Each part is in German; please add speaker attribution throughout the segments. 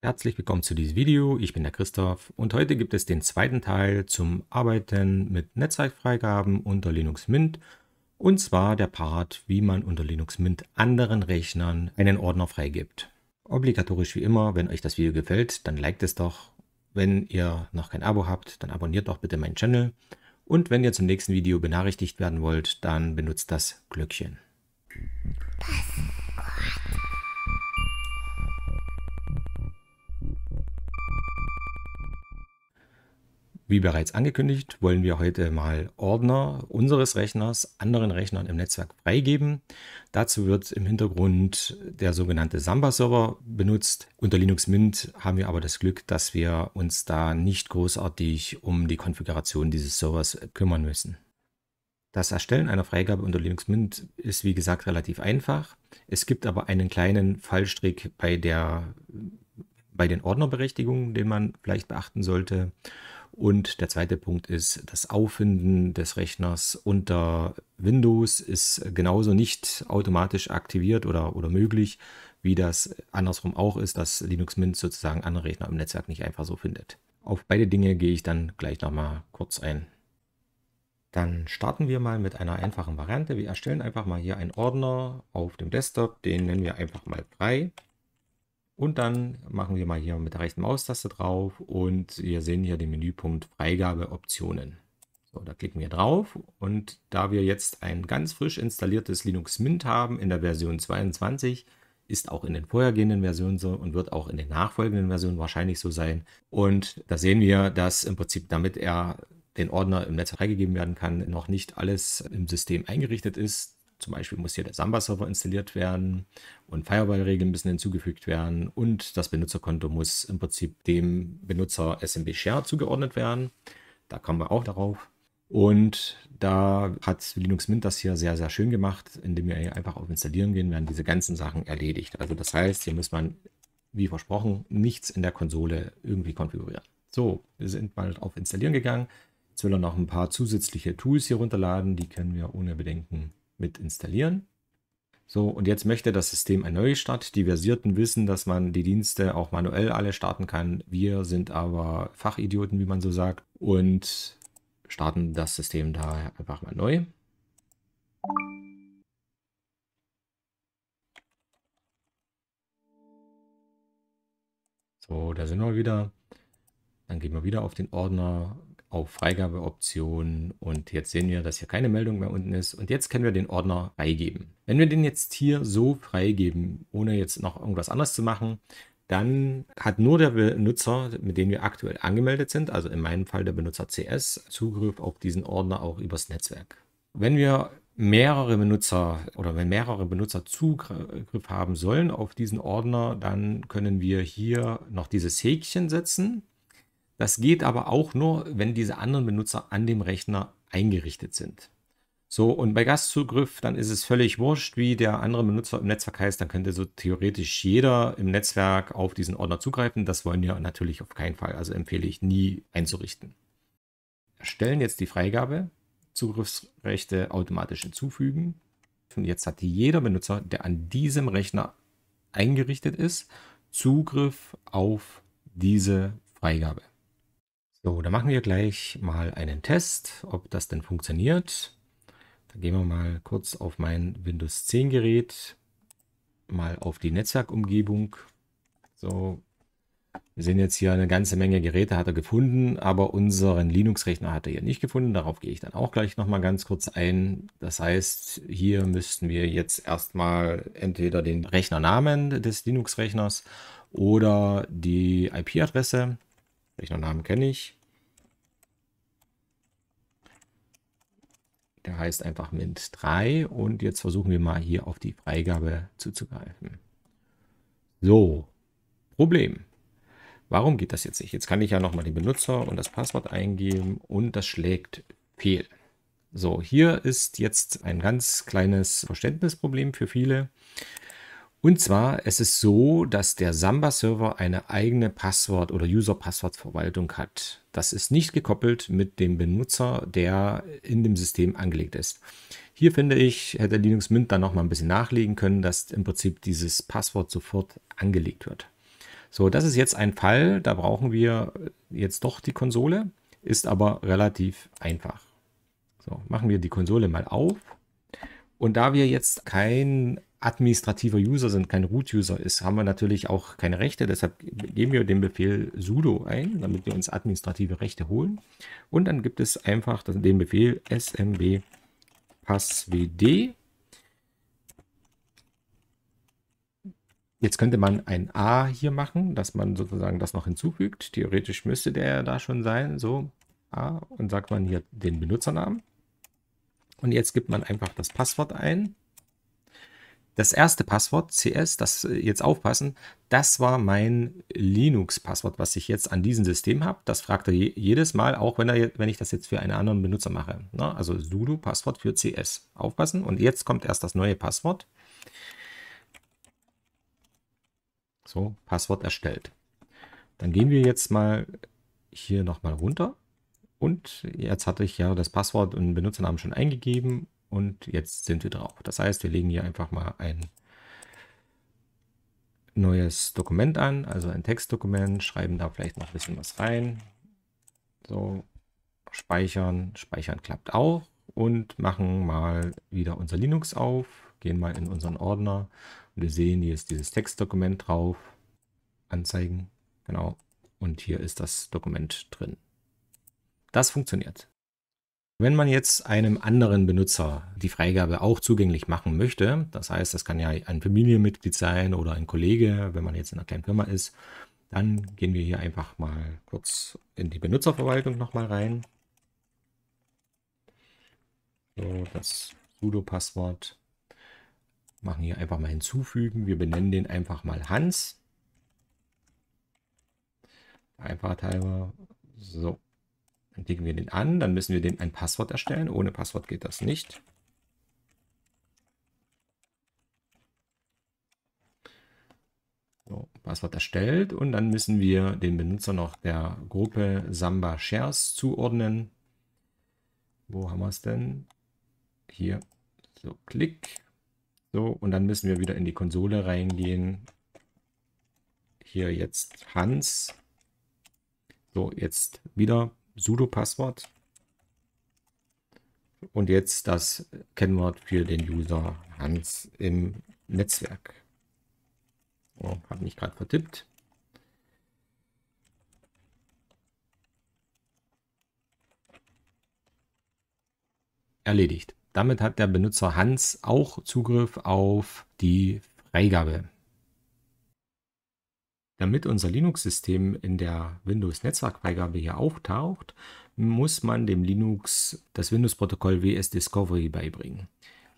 Speaker 1: Herzlich willkommen zu diesem Video, ich bin der Christoph und heute gibt es den zweiten Teil zum Arbeiten mit Netzwerkfreigaben unter Linux Mint und zwar der Part, wie man unter Linux Mint anderen Rechnern einen Ordner freigibt. Obligatorisch wie immer, wenn euch das Video gefällt, dann liked es doch. Wenn ihr noch kein Abo habt, dann abonniert doch bitte meinen Channel und wenn ihr zum nächsten Video benachrichtigt werden wollt, dann benutzt das Glöckchen. Pass. Wie bereits angekündigt, wollen wir heute mal Ordner unseres Rechners anderen Rechnern im Netzwerk freigeben. Dazu wird im Hintergrund der sogenannte Samba-Server benutzt. Unter Linux Mint haben wir aber das Glück, dass wir uns da nicht großartig um die Konfiguration dieses Servers kümmern müssen. Das Erstellen einer Freigabe unter Linux Mint ist wie gesagt relativ einfach. Es gibt aber einen kleinen Fallstrick bei, der, bei den Ordnerberechtigungen, den man vielleicht beachten sollte. Und der zweite Punkt ist, das Auffinden des Rechners unter Windows ist genauso nicht automatisch aktiviert oder, oder möglich, wie das andersrum auch ist, dass Linux Mint sozusagen andere Rechner im Netzwerk nicht einfach so findet. Auf beide Dinge gehe ich dann gleich nochmal kurz ein. Dann starten wir mal mit einer einfachen Variante. Wir erstellen einfach mal hier einen Ordner auf dem Desktop, den nennen wir einfach mal 3. Und dann machen wir mal hier mit der rechten Maustaste drauf und wir sehen hier den Menüpunkt Freigabeoptionen. So, da klicken wir drauf und da wir jetzt ein ganz frisch installiertes Linux Mint haben in der Version 22, ist auch in den vorhergehenden Versionen so und wird auch in den nachfolgenden Versionen wahrscheinlich so sein. Und da sehen wir, dass im Prinzip, damit er den Ordner im Netz freigegeben werden kann, noch nicht alles im System eingerichtet ist. Zum Beispiel muss hier der Samba-Server installiert werden und Firewall-Regeln müssen hinzugefügt werden und das Benutzerkonto muss im Prinzip dem Benutzer SMB Share zugeordnet werden. Da kommen wir auch darauf. Und da hat Linux Mint das hier sehr, sehr schön gemacht, indem wir hier einfach auf Installieren gehen, werden diese ganzen Sachen erledigt. Also das heißt, hier muss man, wie versprochen, nichts in der Konsole irgendwie konfigurieren. So, wir sind mal auf Installieren gegangen. Jetzt will er noch ein paar zusätzliche Tools hier runterladen. Die können wir ohne Bedenken mit installieren. So, und jetzt möchte das System ein neues Start. Die Versierten wissen, dass man die Dienste auch manuell alle starten kann. Wir sind aber Fachidioten, wie man so sagt, und starten das System daher einfach mal neu. So, da sind wir wieder. Dann gehen wir wieder auf den Ordner auf Freigabeoptionen und jetzt sehen wir, dass hier keine Meldung mehr unten ist und jetzt können wir den Ordner freigeben. Wenn wir den jetzt hier so freigeben, ohne jetzt noch irgendwas anderes zu machen, dann hat nur der Benutzer, mit dem wir aktuell angemeldet sind, also in meinem Fall der Benutzer CS, Zugriff auf diesen Ordner auch übers Netzwerk. Wenn wir mehrere Benutzer oder wenn mehrere Benutzer Zugriff haben sollen auf diesen Ordner, dann können wir hier noch dieses Häkchen setzen das geht aber auch nur, wenn diese anderen Benutzer an dem Rechner eingerichtet sind. So, und bei Gastzugriff, dann ist es völlig wurscht, wie der andere Benutzer im Netzwerk heißt. Dann könnte so theoretisch jeder im Netzwerk auf diesen Ordner zugreifen. Das wollen wir natürlich auf keinen Fall. Also empfehle ich nie einzurichten. Erstellen jetzt die Freigabe. Zugriffsrechte automatisch hinzufügen. Und jetzt hat jeder Benutzer, der an diesem Rechner eingerichtet ist, Zugriff auf diese Freigabe. So, da machen wir gleich mal einen Test, ob das denn funktioniert. Da gehen wir mal kurz auf mein Windows 10 Gerät, mal auf die Netzwerkumgebung. So, wir sehen jetzt hier eine ganze Menge Geräte hat er gefunden, aber unseren Linux-Rechner hat er hier nicht gefunden. Darauf gehe ich dann auch gleich nochmal ganz kurz ein. Das heißt, hier müssten wir jetzt erstmal entweder den Rechnernamen des Linux-Rechners oder die IP-Adresse Rechnernamen kenne ich. Der heißt einfach Mint3 und jetzt versuchen wir mal hier auf die Freigabe zuzugreifen. So, Problem. Warum geht das jetzt nicht? Jetzt kann ich ja nochmal den Benutzer und das Passwort eingeben und das schlägt fehl. So, hier ist jetzt ein ganz kleines Verständnisproblem für viele. Und zwar es ist so, dass der Samba-Server eine eigene Passwort- oder User-Passwort-Verwaltung hat. Das ist nicht gekoppelt mit dem Benutzer, der in dem System angelegt ist. Hier finde ich, hätte Linux Mint dann nochmal ein bisschen nachlegen können, dass im Prinzip dieses Passwort sofort angelegt wird. So, das ist jetzt ein Fall, da brauchen wir jetzt doch die Konsole, ist aber relativ einfach. So, machen wir die Konsole mal auf. Und da wir jetzt kein administrativer User sind, kein Root-User ist, haben wir natürlich auch keine Rechte. Deshalb geben wir den Befehl sudo ein, damit wir uns administrative Rechte holen. Und dann gibt es einfach den Befehl smb passwd. Jetzt könnte man ein A hier machen, dass man sozusagen das noch hinzufügt. Theoretisch müsste der da schon sein, so A, und sagt man hier den Benutzernamen. Und jetzt gibt man einfach das Passwort ein. Das erste Passwort, CS, das äh, jetzt aufpassen, das war mein Linux-Passwort, was ich jetzt an diesem System habe. Das fragt er je, jedes Mal, auch wenn, er, wenn ich das jetzt für einen anderen Benutzer mache. Na, ne? also sudo-Passwort für CS. Aufpassen. Und jetzt kommt erst das neue Passwort. So, Passwort erstellt. Dann gehen wir jetzt mal hier nochmal runter. Und jetzt hatte ich ja das Passwort und Benutzernamen schon eingegeben und jetzt sind wir drauf. Das heißt, wir legen hier einfach mal ein neues Dokument an, also ein Textdokument, schreiben da vielleicht noch ein bisschen was rein. So, speichern, speichern klappt auch und machen mal wieder unser Linux auf, gehen mal in unseren Ordner und wir sehen, hier ist dieses Textdokument drauf, anzeigen, genau, und hier ist das Dokument drin. Das funktioniert. Wenn man jetzt einem anderen Benutzer die Freigabe auch zugänglich machen möchte, das heißt, das kann ja ein Familienmitglied sein oder ein Kollege, wenn man jetzt in einer kleinen Firma ist, dann gehen wir hier einfach mal kurz in die Benutzerverwaltung nochmal rein. So, das Sudo-Passwort machen hier einfach mal hinzufügen. Wir benennen den einfach mal Hans. Einfach halber. So. Dann klicken wir den an, dann müssen wir dem ein Passwort erstellen. Ohne Passwort geht das nicht. So, Passwort erstellt und dann müssen wir den Benutzer noch der Gruppe Samba Shares zuordnen. Wo haben wir es denn? Hier. So, Klick. So, und dann müssen wir wieder in die Konsole reingehen. Hier jetzt Hans. So, jetzt wieder Sudo-Passwort. Und jetzt das Kennwort für den User Hans im Netzwerk. Oh, habe mich gerade vertippt. Erledigt. Damit hat der Benutzer Hans auch Zugriff auf die Freigabe. Damit unser Linux-System in der Windows-Netzwerkbeigabe hier auftaucht, muss man dem Linux das Windows-Protokoll WS Discovery beibringen.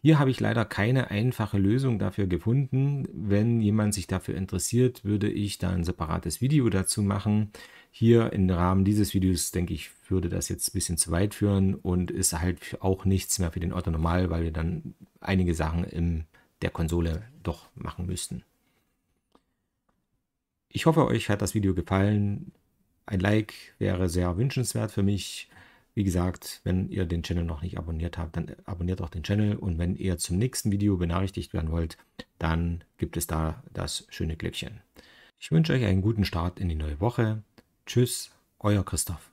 Speaker 1: Hier habe ich leider keine einfache Lösung dafür gefunden. Wenn jemand sich dafür interessiert, würde ich da ein separates Video dazu machen. Hier im Rahmen dieses Videos, denke ich, würde das jetzt ein bisschen zu weit führen und ist halt auch nichts mehr für den Otto Normal, weil wir dann einige Sachen in der Konsole doch machen müssten. Ich hoffe, euch hat das Video gefallen. Ein Like wäre sehr wünschenswert für mich. Wie gesagt, wenn ihr den Channel noch nicht abonniert habt, dann abonniert auch den Channel. Und wenn ihr zum nächsten Video benachrichtigt werden wollt, dann gibt es da das schöne Glöckchen. Ich wünsche euch einen guten Start in die neue Woche. Tschüss, euer Christoph.